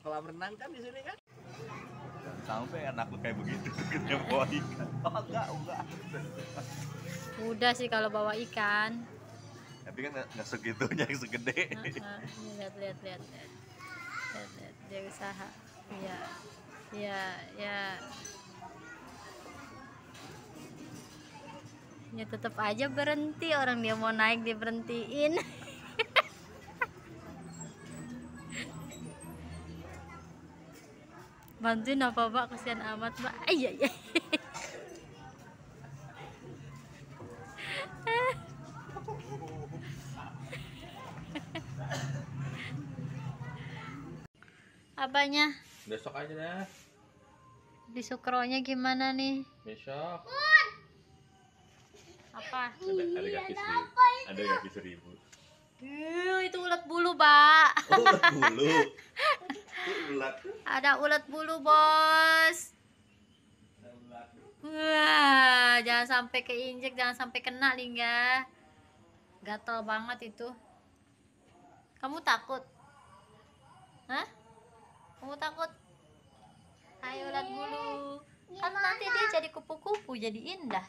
kolam renang kan di sini kan sampai anak lu kayak begitu kerja bawa ikan oh enggak enggak udah sih kalau bawa ikan tapi kan nggak segitunya yang segede uh, uh, lihat lihat lihat lihat lihat lihat dia usaha iya iya, iya. ya. ya tetap aja berhenti orang dia mau naik dia berhentiin bantuin apa pak kesian amat pak ah, iya iya apanya besok aja deh di sukronya gimana nih besok apa ada, ada iya, kaki seribu ada kaki seribu itu ulat bulu pak oh, ulat bulu ulat. Ada ulat bulu, Bos. Ada Wah, jangan sampai keinjek, jangan sampai kena, Lingga. Gatal banget itu. Kamu takut? Hah? Kamu takut? Hai ulat bulu. Kan nanti dia jadi kupu-kupu, jadi indah.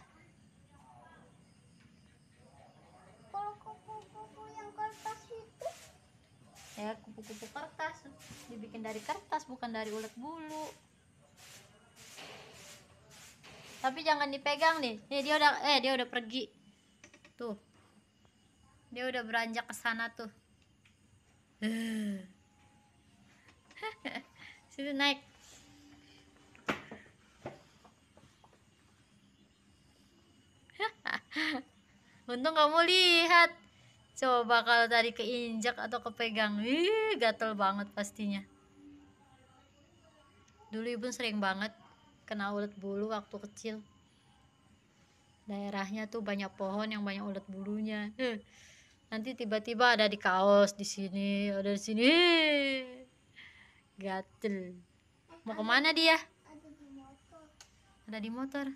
dari kertas bukan dari ulek bulu tapi jangan dipegang nih ini dia udah eh dia udah pergi tuh dia udah beranjak ke sana tuh sini naik untung kamu lihat coba kalau tadi keinjak atau kepegang wih gatel banget pastinya dulu ibu sering banget kena ulat bulu waktu kecil daerahnya tuh banyak pohon yang banyak ulat bulunya eh, nanti tiba-tiba ada di kaos di sini ada di sini gatel mau kemana dia ada di motor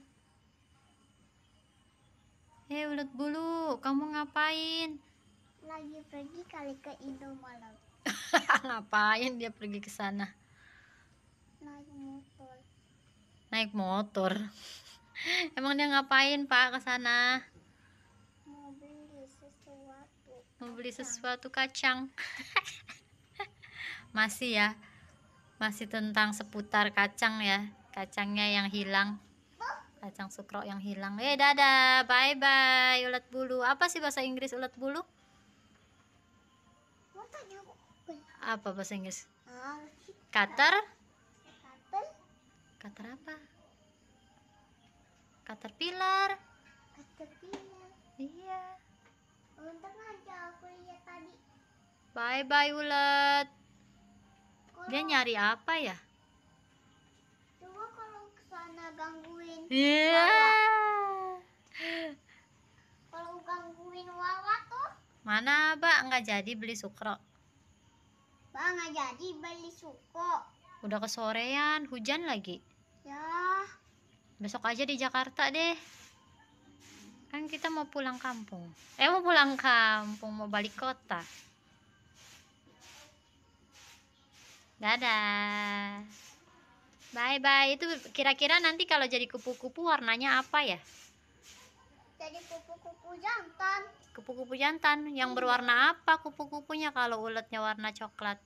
eh ulat bulu kamu ngapain lagi pergi kali ke Indo Indomaret ngapain dia pergi ke sana naik motor emang dia ngapain pak ke sana mau beli sesuatu mau beli sesuatu kacang masih ya masih tentang seputar kacang ya kacangnya yang hilang kacang sukro yang hilang. Eh, dadah. Bye bye ulat bulu. Apa sih bahasa Inggris ulat bulu? Apa bahasa Inggris? Cutter? Cutter apa? Caterpillar. Caterpillar. Iya. Untung aja aku lihat tadi. Bye bye ulet. Dia nyari apa ya? Coba kalau kesana gangguin. Iya. Kalau gangguin Wawa tuh. Mana, Mbak? Nggak jadi beli sukro. Mbak nggak jadi beli sukro. Udah kesorean, hujan lagi. Ya besok aja di Jakarta deh kan kita mau pulang kampung eh mau pulang kampung mau balik kota dadah bye bye itu kira-kira nanti kalau jadi kupu-kupu warnanya apa ya jadi kupu-kupu jantan kupu-kupu jantan yang berwarna apa kupu-kupunya kalau uletnya warna coklat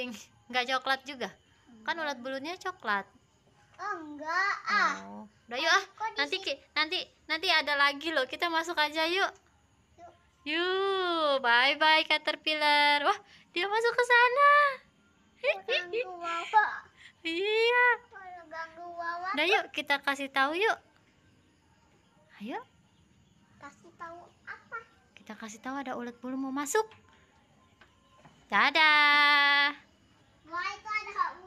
pink nggak coklat juga enggak. kan ulat bulunya coklat oh enggak ah oh. udah yuk ah nanti nanti nanti ada lagi loh kita masuk aja yuk yuk, yuk. bye bye caterpillar wah dia masuk ke sana iya udah yuk kita kasih tahu yuk ayo kasih tahu apa kita kasih tahu ada ulat bulu mau masuk dadah Why God help